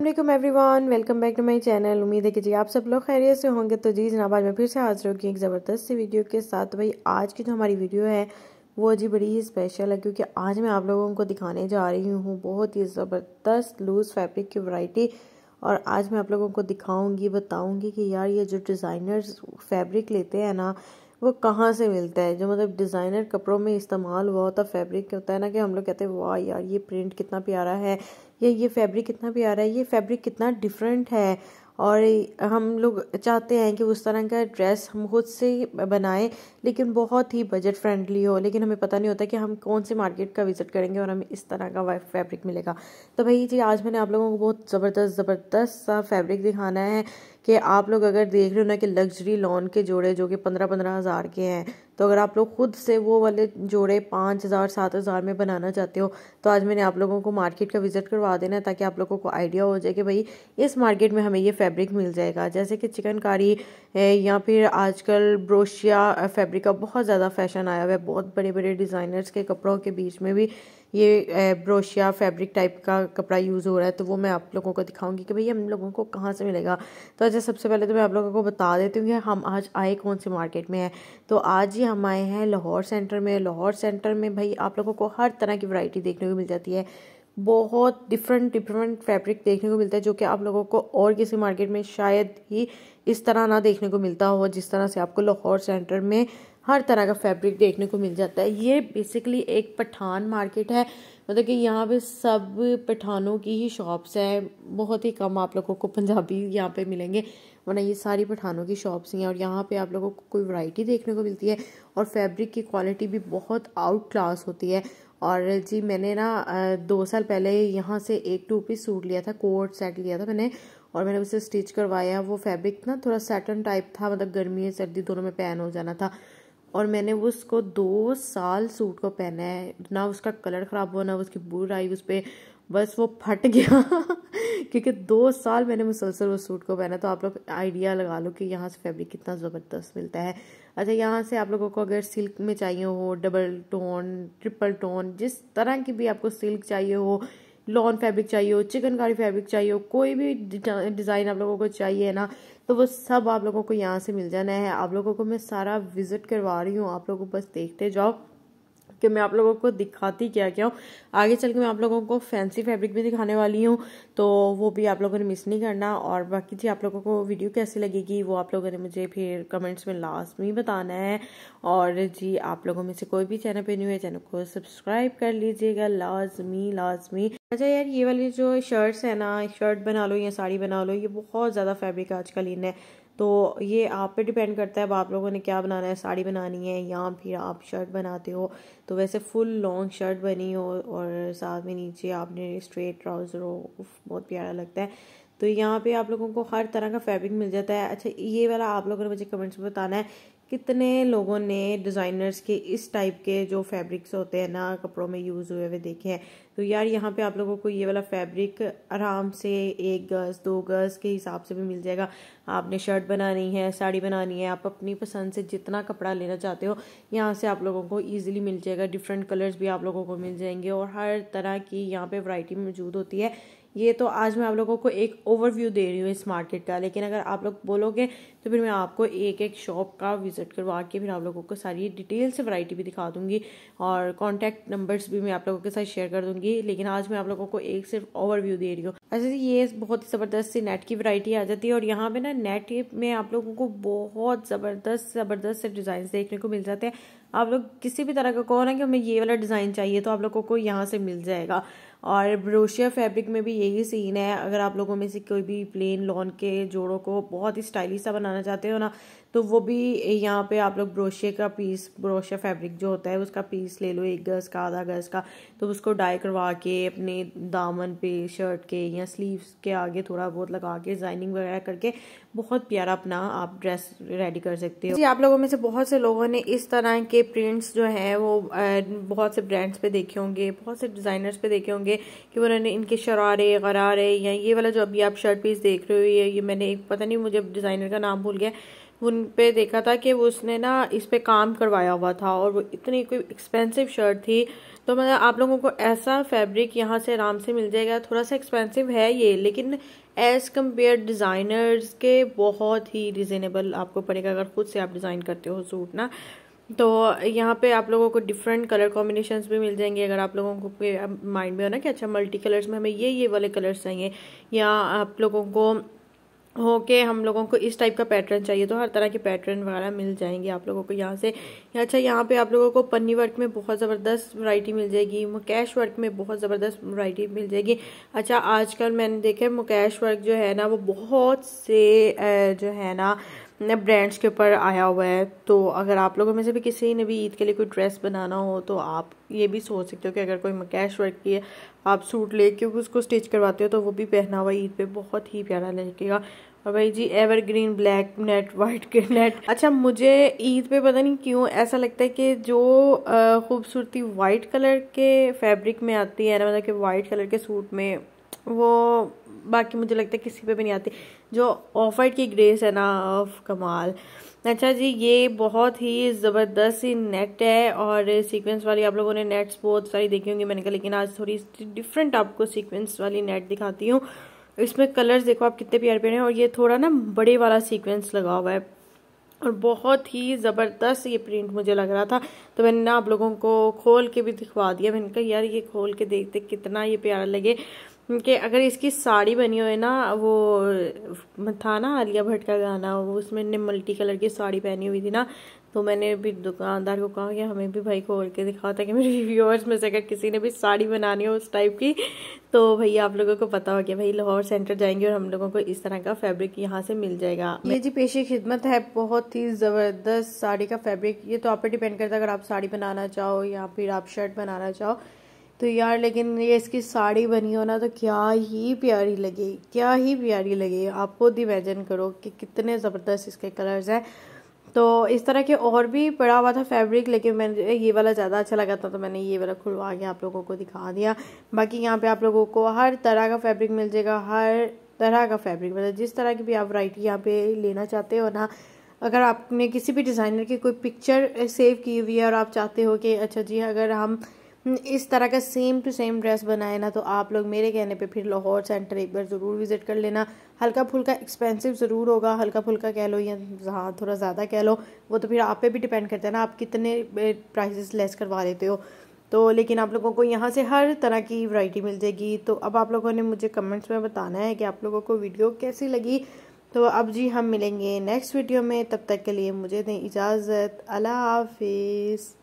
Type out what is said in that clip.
अल्लाम everyone welcome back to my channel उम्मीद है कि जी आप सब लोग खैरियत से होंगे तो जी जनाब आज मैं फिर से हाजिर होगी एक ज़बरदस्त सी वीडियो के साथ भाई आज की जो हमारी वीडियो है वो जी बड़ी ही स्पेशल है क्योंकि आज मैं आप लोगों को दिखाने जा रही हूँ बहुत ही ज़बरदस्त लूज़ फैब्रिक की वराइटी और आज मैं आप लोगों को दिखाऊंगी बताऊंगी कि यार ये जो डिज़ाइनर्स फैब्रिक लेते हैं ना वो कहाँ से मिलता है जो मतलब डिज़ाइनर कपड़ों में इस्तेमाल हुआ होता फैब्रिक होता है ना कि हम लोग कहते हैं वाह यार ये प्रिंट कितना प्यारा है या ये फैब्रिक कितना प्यारा है ये फैब्रिक कितना डिफरेंट है और हम लोग चाहते हैं कि उस तरह का ड्रेस हम खुद से बनाएं लेकिन बहुत ही बजट फ्रेंडली हो लेकिन हमें पता नहीं होता कि हम कौन से मार्केट का विज़िट करेंगे और हमें इस तरह का फैब्रिक मिलेगा तो भाई जी आज मैंने आप लोगों को बहुत ज़बरदस्त ज़बरदस्त सा फैब्रिक दिखाना है कि आप लोग अगर देख रहे हो ना कि लग्जरी लॉन के जोड़े जो कि पंद्रह पंद्रह हज़ार के हैं तो अगर आप लोग ख़ुद से वो वाले जोड़े पाँच हज़ार सात हज़ार में बनाना चाहते हो तो आज मैंने आप लोगों को मार्केट का विज़िट करवा देना है ताकि आप लोगों को आइडिया हो जाए कि भाई इस मार्केट में हमें ये फैब्रिक मिल जाएगा जैसे कि चिकनकारी या फिर आजकल ब्रोशिया फैब्रिक का बहुत ज़्यादा फैशन आया हुआ है बहुत बड़े बड़े डिज़ाइनर्स के कपड़ों के बीच में भी ये ब्रोशिया फैब्रिक टाइप का कपड़ा यूज़ हो रहा है तो वो मैं आप लोगों को दिखाऊंगी कि भैया हम लोगों को कहाँ से मिलेगा तो अच्छा सबसे पहले तो मैं आप लोगों को बता देती हूँ कि हम आज आए कौन से मार्केट में हैं तो आज ही हम आए हैं लाहौर सेंटर में लाहौर सेंटर में भाई आप लोगों को हर तरह की वैरायटी देखने को मिल जाती है बहुत डिफरेंट डिफरेंट फैब्रिक देखने को मिलता है जो कि आप लोगों को और किसी मार्केट में शायद ही इस तरह ना देखने को मिलता हो जिस तरह से आपको लाहौर सेंटर में हर तरह का फैब्रिक देखने को मिल जाता है ये बेसिकली एक पठान मार्केट है मतलब कि यहाँ पे सब पठानों की ही शॉप्स हैं बहुत ही कम आप लोगों को पंजाबी यहाँ पे मिलेंगे वरना ये सारी पठानों की शॉप्स हैं और यहाँ पे आप लोगों को कोई वैरायटी देखने को मिलती है और फैब्रिक की क्वालिटी भी बहुत आउट क्लास होती है और जी मैंने ना दो साल पहले यहाँ से एक टू पीस सूट लिया था कोट सेट लिया था मैंने और मैंने उसे स्टिच करवाया वो फैब्रिक ना थोड़ा सैटन टाइप था मतलब गर्मी है सर्दी दोनों में पहन हो जाना था और मैंने उसको दो साल सूट को पहना है ना उसका कलर ख़राब हुआ ना उसकी बुर आई उस पर बस वो फट गया क्योंकि दो साल मैंने मुसलसल वो सूट को पहना तो आप लोग आइडिया लगा लो कि यहाँ से फैब्रिक कितना ज़बरदस्त मिलता है अच्छा यहाँ से आप लोगों को अगर सिल्क में चाहिए हो डबल टोन ट्रिपल टोन जिस तरह की भी आपको सिल्क चाहिए हो लॉन फैब्रिक चाहिए हो चिकनकारी फैब्रिक चाहिए हो कोई भी डिज़ाइन आप लोगों को चाहिए ना तो वो सब आप लोगों को यहाँ से मिल जाना है आप लोगों को मैं सारा विज़िट करवा रही हूँ आप लोगों को बस देखते जाओ कि मैं आप लोगों को दिखाती क्या क्या हूँ आगे चल के मैं आप लोगों को फैंसी फैब्रिक भी दिखाने वाली हूँ तो वो भी आप लोगों ने मिस नहीं करना और बाकी जी आप लोगों को वीडियो कैसी लगेगी वो आप लोगों ने मुझे फिर कमेंट्स में लास्ट में बताना है और जी आप लोगों में से कोई भी चैनल पर न्यू है चैनल को सब्सक्राइब कर लीजिएगा लाजमी लाजमी अच्छा यार ये वाली जो शर्ट्स है ना शर्ट बना लो या साड़ी बना लो ये बहुत ज़्यादा फैब्रिक आजकल इन है तो ये आप पे डिपेंड करता है अब आप लोगों ने क्या बनाना है साड़ी बनानी है या फिर आप शर्ट बनाते हो तो वैसे फुल लॉन्ग शर्ट बनी हो और साथ में नीचे आपने स्ट्रेट ट्राउज़र हो बहुत प्यारा लगता है तो यहाँ पे आप लोगों को हर तरह का फैब्रिक मिल जाता है अच्छा ये वाला आप लोगों ने मुझे कमेंट्स में बताना है कितने लोगों ने डिज़ाइनर्स के इस टाइप के जो फैब्रिक्स होते हैं ना कपड़ों में यूज़ हुए हुए देखे हैं तो यार यहाँ पे आप लोगों को ये वाला फैब्रिक आराम से एक गज दो गज के हिसाब से भी मिल जाएगा आपने शर्ट बनानी है साड़ी बनानी है आप अपनी पसंद से जितना कपड़ा लेना चाहते हो यहाँ से आप लोगों को ईजिली मिल जाएगा डिफरेंट कलर्स भी आप लोगों को मिल जाएंगे और हर तरह की यहाँ पर वराइटी मौजूद होती है ये तो आज मैं आप लोगों को एक ओवरव्यू दे रही हूँ इस मार्केट का लेकिन अगर आप लोग बोलोगे तो फिर मैं आपको एक एक शॉप का विज़िट करवा के फिर आप लोगों को सारी डिटेल से वैरायटी भी दिखा दूँगी और कॉन्टैक्ट नंबर्स भी मैं आप लोगों के साथ शेयर कर दूँगी लेकिन आज मैं आप लोगों को एक सिर्फ ओवरव्यू दे रही हूँ अच्छा ये बहुत ही ज़बरदस्त सी नेट की वरायटी आ जाती है और यहाँ पे ना नेट में आप लोगों को बहुत ज़बरदस्त ज़बरदस्त से डिज़ाइन देखने को मिल जाते हैं आप लोग किसी भी तरह का कहो ना कि हमें ये वाला डिज़ाइन चाहिए तो आप लोगों को यहाँ से मिल जाएगा और ब्रोशिया फैब्रिक में भी यही सीन है अगर आप लोगों में से कोई भी प्लेन लॉन के जोड़ों को बहुत ही स्टाइलिश सा बनाना चाहते हो ना तो वो भी यहाँ पे आप लोग ब्रोशिया का पीस ब्रोशिया फैब्रिक जो होता है उसका पीस ले लो एक गज का आधा गज का तो उसको डाई करवा के अपने दामन पे शर्ट के या स्लीव्स के आगे थोड़ा बहुत लगा के डिज़ाइनिंग वगैरह करके बहुत प्यारा अपना आप ड्रेस रेडी कर सकते हो जी आप लोगों में से बहुत से लोगों ने इस तरह के प्रिंट्स जो हैं वो बहुत से ब्रांड्स पे देखे होंगे बहुत से डिज़ाइनर्स पे देखे होंगे होंगे कि उन्होंने इनके शरारे गरारे या ये वाला जो अभी आप शर्ट पीस देख रहे हो ये ये मैंने एक पता नहीं मुझे डिज़ाइनर का नाम भूल गया उन पे देखा था कि वो उसने ना इस पर काम करवाया हुआ था और वो इतनी कोई एक्सपेंसिव शर्ट थी तो मतलब आप लोगों को ऐसा फैब्रिक यहाँ से आराम से मिल जाएगा थोड़ा सा एक्सपेंसिव है ये लेकिन एज़ कम्पेयर डिज़ाइनर्स के बहुत ही रिजनेबल आपको पड़ेगा अगर खुद से आप डिज़ाइन करते हो सूट ना तो यहाँ पे आप लोगों को डिफरेंट कलर कॉम्बिनेशंस भी मिल जाएंगे अगर आप लोगों को माइंड में हो ना कि अच्छा मल्टी कलर्स में हमें ये ये वाले कलर्स चाहिए या आप लोगों को हो के हम लोगों को इस टाइप का पैटर्न चाहिए तो हर तरह के पैटर्न वगैरह मिल जाएंगे आप लोगों को यहाँ से या अच्छा यहाँ पे आप लोगों को पन्नी वर्क में बहुत ज़बरदस्त वैरायटी मिल जाएगी मुकेश वर्क में बहुत ज़बरदस्त वैरायटी मिल जाएगी अच्छा आजकल मैंने देखा है मुकेश वर्क जो है ना वो बहुत से जो है ना ब्रांड्स के ऊपर आया हुआ है तो अगर आप लोगों में से भी किसी ने भी ईद के लिए कोई ड्रेस बनाना हो तो आप ये भी सोच सकते हो कि अगर कोई मकैश वर्क की है आप सूट ले क्योंकि उसको स्टिच करवाते हो तो वो भी पहना हुआ ईद पे बहुत ही प्यारा लगेगा और भाई जी एवरग्रीन ब्लैक नेट वाइट के नेट अच्छा मुझे ईद पे पता नहीं क्यों ऐसा लगता है कि जो खूबसूरती वाइट कलर के फैब्रिक में आती है ना मतलब कि वाइट कलर के सूट में वो बाकी मुझे लगता है किसी पे भी नहीं आती जो ऑफ वाइट की ग्रेस है ना ऑफ कमाल अच्छा जी ये बहुत ही ज़बरदस्त नेट है और सीक्वेंस वाली आप लोगों ने नेट्स बहुत सारी देखी होंगी मैंने कहा लेकिन आज थोड़ी डिफरेंट आपको सीक्वेंस वाली नेट दिखाती हूँ इसमें कलर्स देखो आप कितने प्यारे प्यारे हैं और ये थोड़ा ना बड़े वाला सीक्वेंस लगा हुआ है और बहुत ही ज़बरदस्त ये प्रिंट मुझे लग रहा था तो मैंने ना आप लोगों को खोल के भी दिखवा दिया मैंने कहा यार ये खोल के देखते कितना ये प्यारा लगे कि अगर इसकी साड़ी बनी हुई ना वो था ना आलिया भट्ट का गाना वो उसमें ने मल्टी कलर की साड़ी पहनी हुई थी ना तो मैंने भी दुकानदार को कहा कि हमें भी भाई और के दिखाओ ताकि मेरे व्यूअर्स में से अगर किसी ने भी साड़ी बनानी हो उस टाइप की तो भाई आप लोगों को पता हो गया भाई लाहौर सेंटर जाएंगे और हम लोगों को इस तरह का फैब्रिक यहाँ से मिल जाएगा ये जी पेशी खिदमत है बहुत ही ज़बरदस्त साड़ी का फैब्रिक ये तो आप पर डिपेंड करता है अगर आप साड़ी बनाना चाहो या फिर आप शर्ट बनाना चाहो तो यार लेकिन ये इसकी साड़ी बनी हो ना तो क्या ही प्यारी लगी क्या ही प्यारी लगी आप खुद इमेजिन करो कि कितने ज़बरदस्त इसके कलर्स हैं तो इस तरह के और भी पड़ा हुआ था फैब्रिक लेकिन मैंने ये वाला ज़्यादा अच्छा लगा था तो मैंने ये वाला खुलवा के आप लोगों को दिखा दिया बाकी यहाँ पे आप लोगों को हर तरह का फैब्रिक मिल जाएगा हर तरह का फैब्रिक मतलब जिस तरह की भी आप वराइटी यहाँ पे लेना चाहते हो ना अगर आपने किसी भी डिज़ाइनर की कोई पिक्चर सेव की हुई है और आप चाहते हो कि अच्छा जी अगर हम हम्म, इस तरह का सेम टू सेम ड्रेस बनाए ना तो आप लोग मेरे कहने पे फिर लाहौर सेंटर एक बार ज़रूर विज़िट कर लेना हल्का फुल्का एक्सपेंसिव ज़रूर होगा हल्का फुल्का कह लो या हाँ थोड़ा ज़्यादा कह लो वो तो फिर आप पे भी डिपेंड करता है ना आप कितने प्राइसेस लेस करवा लेते हो तो लेकिन आप लोगों को यहाँ से हर तरह की वराइटी मिल जाएगी तो अब आप लोगों ने मुझे कमेंट्स में बताना है कि आप लोगों को वीडियो कैसी लगी तो अब जी हम मिलेंगे नेक्स्ट वीडियो में तब तक के लिए मुझे दें इजाज़त अल्लाह हाफिज़